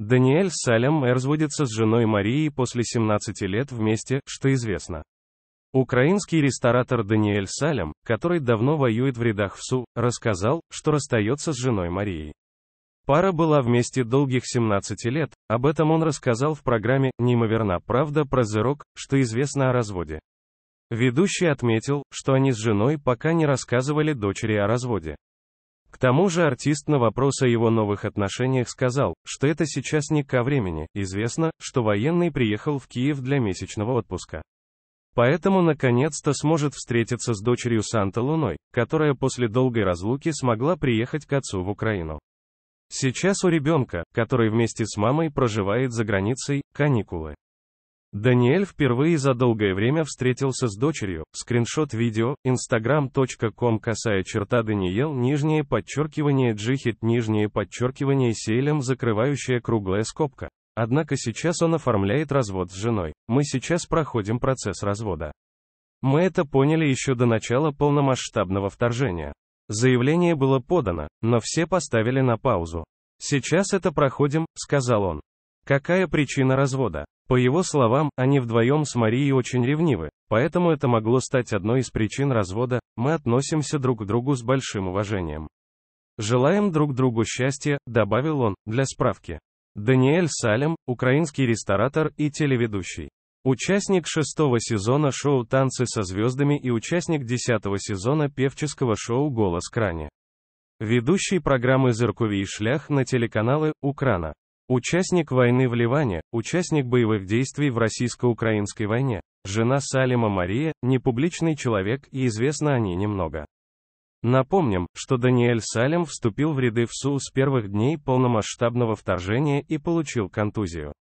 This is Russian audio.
Даниэль Салем разводится с женой Марией после 17 лет вместе, что известно. Украинский ресторатор Даниэль Салем, который давно воюет в рядах ВСУ, рассказал, что расстается с женой Марией. Пара была вместе долгих 17 лет, об этом он рассказал в программе «Неимоверна правда» про Зерок, что известно о разводе. Ведущий отметил, что они с женой пока не рассказывали дочери о разводе. К тому же артист на вопрос о его новых отношениях сказал, что это сейчас не ко времени, известно, что военный приехал в Киев для месячного отпуска. Поэтому наконец-то сможет встретиться с дочерью Санта Луной, которая после долгой разлуки смогла приехать к отцу в Украину. Сейчас у ребенка, который вместе с мамой проживает за границей, каникулы. Даниэль впервые за долгое время встретился с дочерью. Скриншот видео, instagram.com касая черта Даниэл, нижнее подчеркивание джихит, нижнее подчеркивание селем, закрывающая круглая скобка. Однако сейчас он оформляет развод с женой. Мы сейчас проходим процесс развода. Мы это поняли еще до начала полномасштабного вторжения. Заявление было подано, но все поставили на паузу. Сейчас это проходим, сказал он. Какая причина развода? По его словам, они вдвоем с Марией очень ревнивы, поэтому это могло стать одной из причин развода, мы относимся друг к другу с большим уважением. Желаем друг другу счастья, добавил он, для справки. Даниэль Салем, украинский ресторатор и телеведущий. Участник шестого сезона шоу «Танцы со звездами» и участник десятого сезона певческого шоу «Голос Крани». Ведущий программы «Зыркуви и шлях» на телеканалы «Украна». Участник войны в Ливане, участник боевых действий в российско-украинской войне, жена Салима Мария, непубличный человек и известно о ней немного. Напомним, что Даниэль Салим вступил в ряды ВСУ с первых дней полномасштабного вторжения и получил контузию.